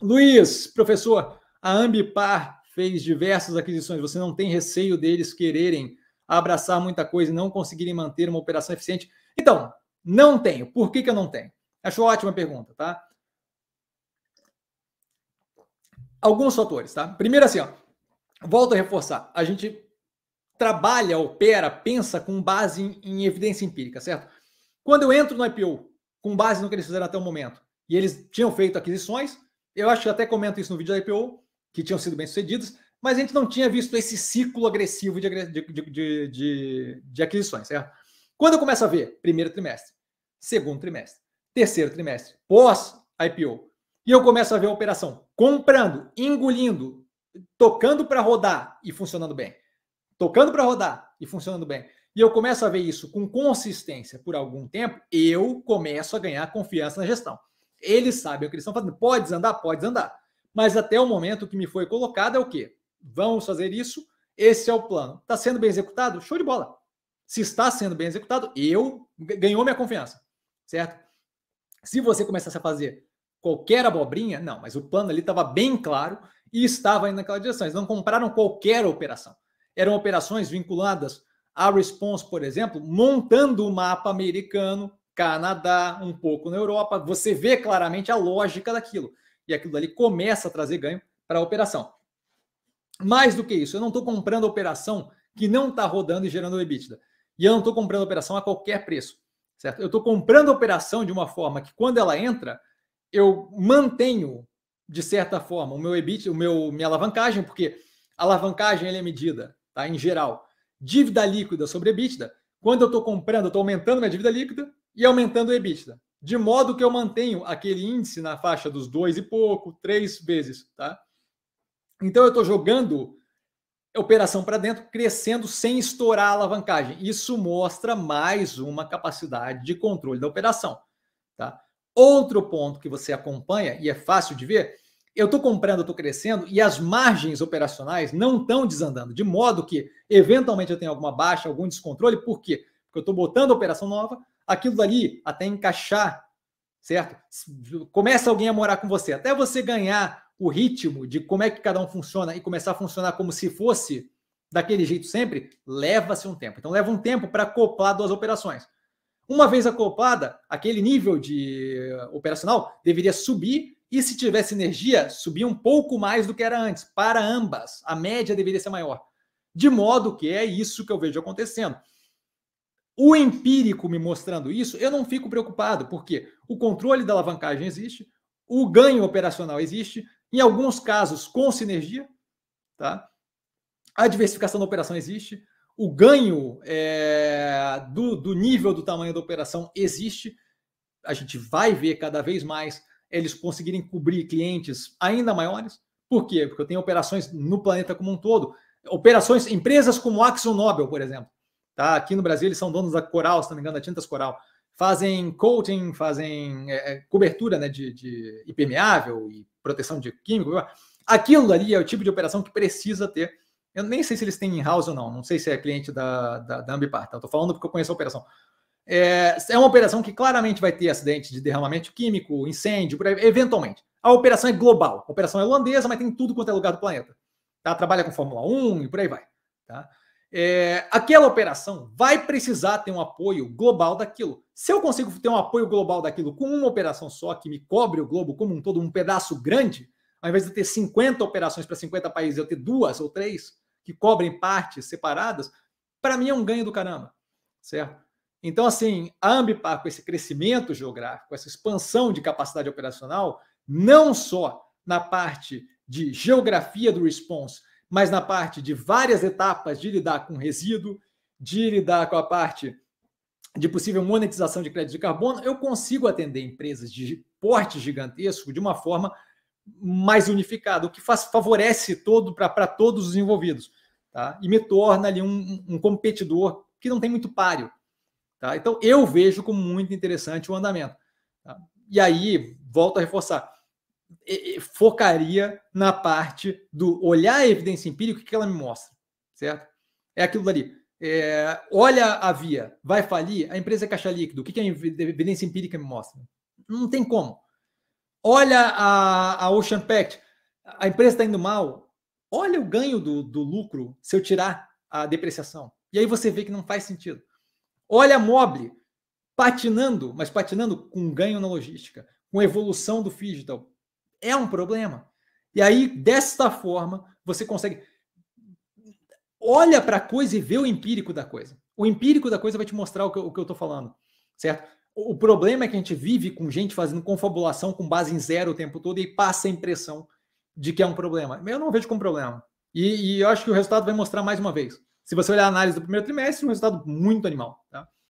Luiz, professor, a Ambipar fez diversas aquisições. Você não tem receio deles quererem abraçar muita coisa e não conseguirem manter uma operação eficiente? Então, não tenho. Por que, que eu não tenho? Acho ótima pergunta, tá? Alguns fatores, tá? Primeiro assim, ó, volto a reforçar. A gente trabalha, opera, pensa com base em, em evidência empírica, certo? Quando eu entro no IPO, com base no que eles fizeram até o momento, e eles tinham feito aquisições, eu acho que até comento isso no vídeo da IPO, que tinham sido bem sucedidos, mas a gente não tinha visto esse ciclo agressivo de, de, de, de aquisições, certo? Quando começa a ver? Primeiro trimestre, segundo trimestre, terceiro trimestre, pós-IPO. E eu começo a ver a operação comprando, engolindo, tocando para rodar e funcionando bem. Tocando para rodar e funcionando bem. E eu começo a ver isso com consistência por algum tempo, eu começo a ganhar confiança na gestão. Eles sabem o que eles estão fazendo. Pode andar, Pode andar. Mas até o momento que me foi colocado é o quê? Vamos fazer isso, esse é o plano. Está sendo bem executado? Show de bola. Se está sendo bem executado, eu ganhou minha confiança, certo? Se você começasse a fazer qualquer abobrinha, não, mas o plano ali estava bem claro e estava indo naquela direção. Eles não compraram qualquer operação. Eram operações vinculadas a Response, por exemplo, montando o mapa americano Canadá, um pouco na Europa. Você vê claramente a lógica daquilo. E aquilo dali começa a trazer ganho para a operação. Mais do que isso, eu não estou comprando operação que não está rodando e gerando EBITDA. E eu não estou comprando operação a qualquer preço. Certo? Eu estou comprando operação de uma forma que, quando ela entra, eu mantenho, de certa forma, o meu EBITDA, o meu, minha alavancagem, porque a alavancagem é medida, tá? em geral, dívida líquida sobre EBITDA. Quando eu estou comprando, eu estou aumentando minha dívida líquida e aumentando o EBITDA. De modo que eu mantenho aquele índice na faixa dos dois e pouco, três vezes, tá? Então eu estou jogando operação para dentro, crescendo sem estourar a alavancagem. Isso mostra mais uma capacidade de controle da operação, tá? Outro ponto que você acompanha e é fácil de ver, eu estou comprando, estou crescendo e as margens operacionais não estão desandando, de modo que eventualmente eu tenho alguma baixa, algum descontrole, por quê? Porque eu estou botando operação nova, aquilo dali até encaixar, certo? Começa alguém a morar com você, até você ganhar o ritmo de como é que cada um funciona e começar a funcionar como se fosse daquele jeito sempre, leva-se um tempo. Então leva um tempo para acoplar duas operações. Uma vez acoplada, aquele nível de eh, operacional deveria subir e se tivesse energia, subir um pouco mais do que era antes, para ambas. A média deveria ser maior. De modo que é isso que eu vejo acontecendo o empírico me mostrando isso, eu não fico preocupado, porque o controle da alavancagem existe, o ganho operacional existe, em alguns casos com sinergia, tá? a diversificação da operação existe, o ganho é, do, do nível do tamanho da operação existe. A gente vai ver cada vez mais eles conseguirem cobrir clientes ainda maiores. Por quê? Porque eu tenho operações no planeta como um todo. Operações, empresas como Axon Nobel, por exemplo, Tá? Aqui no Brasil, eles são donos da Coral, se não me engano, da Tintas Coral. Fazem coating, fazem é, é, cobertura né, de, de impermeável e proteção de químico. Aquilo ali é o tipo de operação que precisa ter. Eu nem sei se eles têm in-house ou não, não sei se é cliente da, da, da Ambipar, tá? Estou falando porque eu conheço a operação. É, é uma operação que claramente vai ter acidente de derramamento químico, incêndio, aí, eventualmente. A operação é global. A operação é holandesa, mas tem tudo quanto é lugar do planeta. Tá? Trabalha com Fórmula 1 e por aí vai. Tá? É, aquela operação vai precisar ter um apoio global daquilo. Se eu consigo ter um apoio global daquilo com uma operação só, que me cobre o globo como um todo, um pedaço grande, ao invés de ter 50 operações para 50 países, eu ter duas ou três que cobrem partes separadas, para mim é um ganho do caramba, certo? Então, assim, a Ambipar, com esse crescimento geográfico, essa expansão de capacidade operacional, não só na parte de geografia do response, mas na parte de várias etapas de lidar com resíduo, de lidar com a parte de possível monetização de crédito de carbono, eu consigo atender empresas de porte gigantesco de uma forma mais unificada, o que faz, favorece todo para todos os envolvidos, tá? E me torna ali um, um competidor que não tem muito páreo, tá? Então eu vejo como muito interessante o andamento. Tá? E aí volto a reforçar, focaria na parte do olhar a evidência empírica, o que ela me mostra, certo? É aquilo dali. É, olha a via, vai falir, a empresa é caixa líquido, o que, que a evidência empírica me mostra? Não tem como. Olha a, a Ocean Pact, a empresa está indo mal, olha o ganho do, do lucro se eu tirar a depreciação. E aí você vê que não faz sentido. Olha a Mobile, patinando, mas patinando com ganho na logística, com evolução do digital, é um problema. E aí, desta forma, você consegue. Olha para a coisa e vê o empírico da coisa. O empírico da coisa vai te mostrar o que, o que eu estou falando, certo? O problema é que a gente vive com gente fazendo confabulação com base em zero o tempo todo e passa a impressão de que é um problema. Eu não vejo como problema. E, e eu acho que o resultado vai mostrar mais uma vez. Se você olhar a análise do primeiro trimestre, um resultado muito animal. Tá?